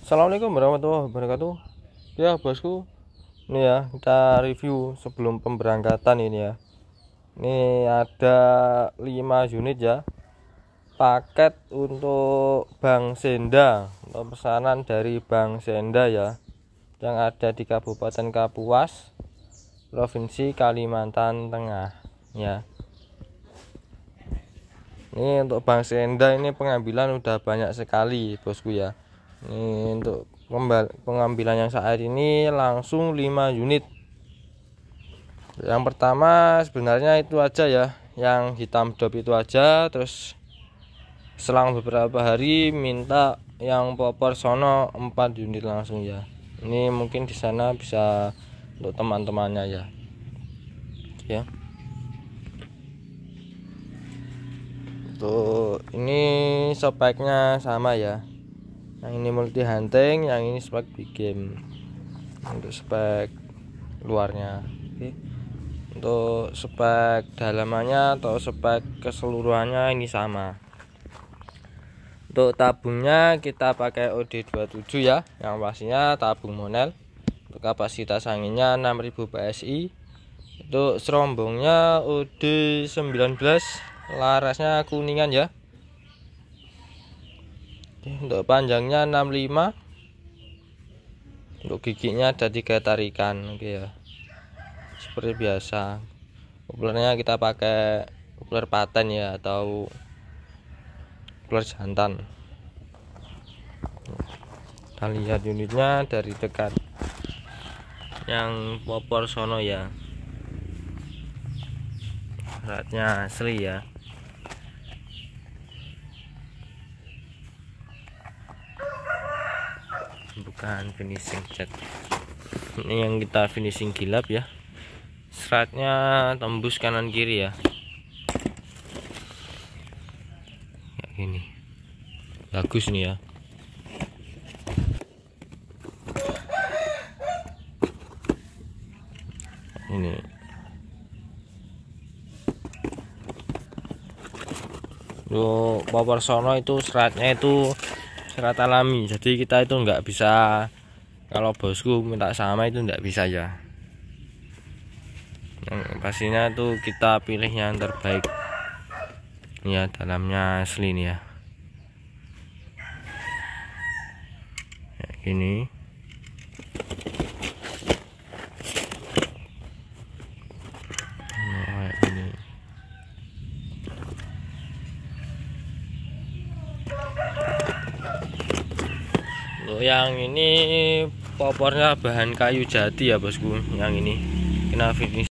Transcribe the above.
Assalamualaikum warahmatullahi wabarakatuh ya bosku ini ya kita review sebelum pemberangkatan ini ya ini ada 5 unit ya paket untuk Bank Senda untuk pesanan dari Bank Senda ya yang ada di Kabupaten Kapuas Provinsi Kalimantan Tengah ya ini untuk Bank Senda ini pengambilan udah banyak sekali bosku ya ini untuk pengambilan yang saat ini langsung 5 unit yang pertama sebenarnya itu aja ya yang hitam dop itu aja terus selang beberapa hari minta yang popor sono 4 unit langsung ya ini mungkin di sana bisa untuk teman-temannya ya ya untuk ini speknya sama ya yang ini multi hunting yang ini spek big game untuk spek luarnya oke untuk spek dalamannya atau spek keseluruhannya ini sama untuk tabungnya kita pakai OD27 ya yang pastinya tabung monel untuk kapasitas anginnya 6000 PSI untuk serombongnya OD 19 larasnya kuningan ya untuk panjangnya 65 untuk giginya ada tiga tarikan oke ya seperti biasa kuplernya kita pakai ular paten ya atau ular jantan kita lihat unitnya dari dekat yang popor sono ya beratnya asli ya bahan finishing cat ini yang kita finishing gilap ya seratnya tembus kanan kiri ya kayak gini bagus nih ya ini Yo, power Sono itu seratnya itu serat alami jadi kita itu nggak bisa kalau bosku minta sama itu nggak bisa ya yang pastinya tuh kita pilih yang terbaik ya dalamnya asli nih ya ini Loh, yang ini popornya bahan kayu jati ya bosku yang ini kena finish